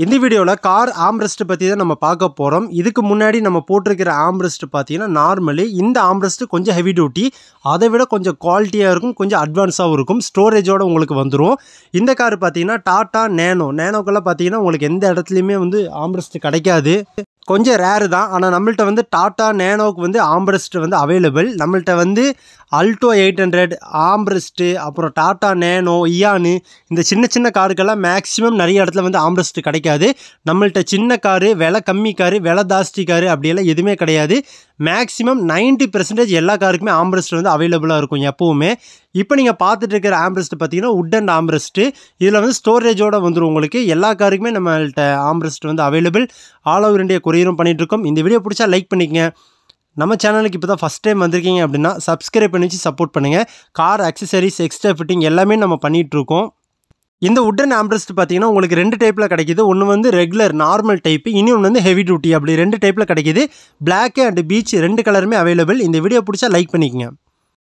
இந்த வீடியோவில் car armrest பற்றி தான் நம்ம பார்க்க போகிறோம் இதுக்கு முன்னாடி நம்ம போட்டிருக்கிற ஆம்ரெஸ்ட் பார்த்தீங்கன்னா நார்மலி இந்த ஆம்ரெஸ்ட் கொஞ்சம் ஹெவி டியூட்டி அதை விட கொஞ்சம் குவாலிட்டியாக இருக்கும் கொஞ்சம் அட்வான்ஸாகவும் இருக்கும் ஸ்டோரேஜோடு உங்களுக்கு வந்துடும் இந்த கார் பார்த்தீங்கன்னா டாட்டா நேனோ நேனோக்கெல்லாம் பார்த்தீங்கன்னா உங்களுக்கு எந்த இடத்துலையுமே வந்து ஆம்ரெஸ்ட் கிடைக்காது கொஞ்சம் ரேரு தான் ஆனால் நம்மள்கிட்ட வந்து டாட்டா நேனோவுக்கு வந்து ஆம்பரஸ்ட் வந்து அவைலபிள் நம்மள்ட்ட வந்து அல்டோ எயிட் ஹண்ட்ரட் ஆம்ப்ரஸ்ட்டு அப்புறம் டாட்டா நேனோ இயானு இந்த சின்ன சின்ன காருக்கெல்லாம் மேக்ஸிமம் நிறைய இடத்துல வந்து ஆம்ப்ரஸ்ட்டு கிடைக்காது நம்மள்கிட்ட சின்ன காரு விலை கம்மி காரு விலை ஜாஸ்தி காரு அப்படியெல்லாம் எதுவுமே கிடையாது மேக்ஸிமம் நைன்ட்டி பெர்சன்டேஜ் எல்லா காருக்குமே ஆம்ப்ரஸ்ட் வந்து அவைலபிளாக இருக்கும் எப்போவுமே இப்போ நீங்கள் பார்த்துட்டு இருக்கிற ஆம்ப்ரஸ்ட் பார்த்தீங்கன்னா உட் அண்ட் ஆம்ப்ரஸ்ட்டு இதில் வந்து ஸ்டோரேஜோடு வந்துடும் உங்களுக்கு எல்லா காருக்குமே நம்மள்கிட்ட ஆம்ப்ரஸ்ட் வந்து அவைலபிள் ஆல் ஓவர் இண்டியா கொரியரும் பண்ணிகிட்ருக்கோம் இந்த வீடியோ பிடிச்சா லைக் பண்ணிக்கங்க நம்ம சேனலுக்கு இப்போ தான் ஃபஸ்ட் டைம் வந்திருக்கீங்க அப்படின்னா சப்ஸ்கிரைப் பண்ணி வச்சு சப்போர்ட் பண்ணுங்கள் கார் அக்சசரிஸ் எக்ஸ்ட்ரா ஃபிட்டிங் எல்லாமே நம்ம பண்ணிகிட்ருக்கோம் இந்த உட்டன் ஆம்ப்ரஸ்ட் பார்த்தீங்கன்னா உங்களுக்கு ரெண்டு டைப்பில் கிடைக்கிது ஒன்று வந்து ரெகுலர் நார்மல் டைப்பு இனி ஒன்று வந்து ஹெவி டியூட்டி அப்படி ரெண்டு டைப்பில் கிடைக்கிது பிளாக் அண்ட் பீச் ரெண்டு கலருமே அவைலபிள் இந்த வீடியோ பிடிச்சா லைக் பண்ணிக்கங்க